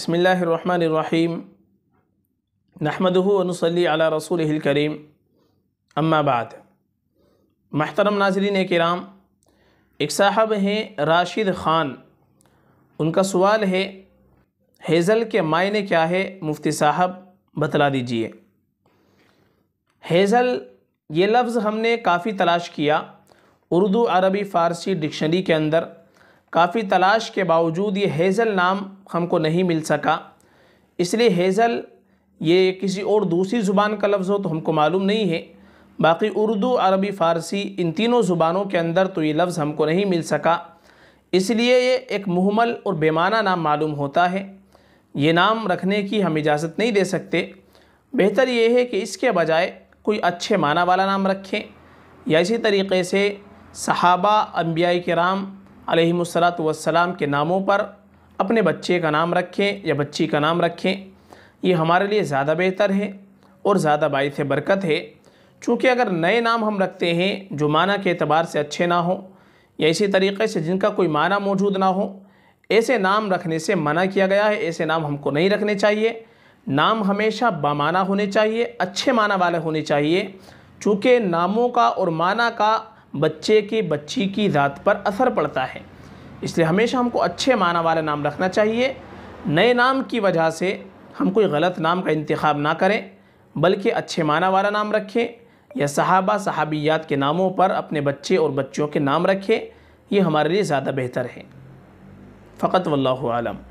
बसमीम नहमदनसली अला रसूल करीम अम्माबाद महतरम नाजरीन कराम एक साहब हैं राशिद ख़ान उनका सवाल है हेज़ल के मायने क्या है मुफ्ती साहब बतला दीजिए हेज़ल ये लफ्ज़ हमने काफ़ी तलाश किया उर्दू अरबी फ़ारसी डिक्शनरी के अंदर काफ़ी तलाश के बावजूद ये हेज़ल नाम हमको नहीं मिल सका इसलिए हेज़ल ये किसी और दूसरी ज़ुबान का लफ्ज़ हो तो हमको मालूम नहीं है बाकी उर्दू अरबी फ़ारसी इन तीनों ज़ुबानों के अंदर तो ये लफ्ज़ हमको नहीं मिल सका इसलिए ये एक महमल और बेमाना नाम मालूम होता है ये नाम रखने की हम इजाज़त नहीं दे सकते बेहतर ये है कि इसके बजाय कोई अच्छे माना वाला नाम रखें या इसी तरीके से सहाबा अम्बिया कराम अलैहिस्सलाम के नामों पर अपने बच्चे का नाम रखें या बच्ची का नाम रखें ये हमारे लिए ज़्यादा बेहतर है और ज़्यादा बायस बरकत है चूँकि अगर नए नाम हम रखते हैं जो माना के अतबार से अच्छे ना हों या इसी तरीके से जिनका कोई माना मौजूद ना हो ऐसे नाम रखने से मना किया गया है ऐसे नाम हमको नहीं रखने चाहिए नाम हमेशा बामाना होने चाहिए अच्छे माना वाले होने चाहिए चूँकि नामों का और माना का बच्चे की बच्ची की ज़ात पर असर पड़ता है इसलिए हमेशा हमको अच्छे माना वाला नाम रखना चाहिए नए नाम की वजह से हम कोई गलत नाम का इंतखब ना करें बल्कि अच्छे माना वाला नाम रखें या सहाबा सहाबियात के नामों पर अपने बच्चे और बच्चियों के नाम रखें ये हमारे लिए ज़्यादा बेहतर है फ़कत वल्लम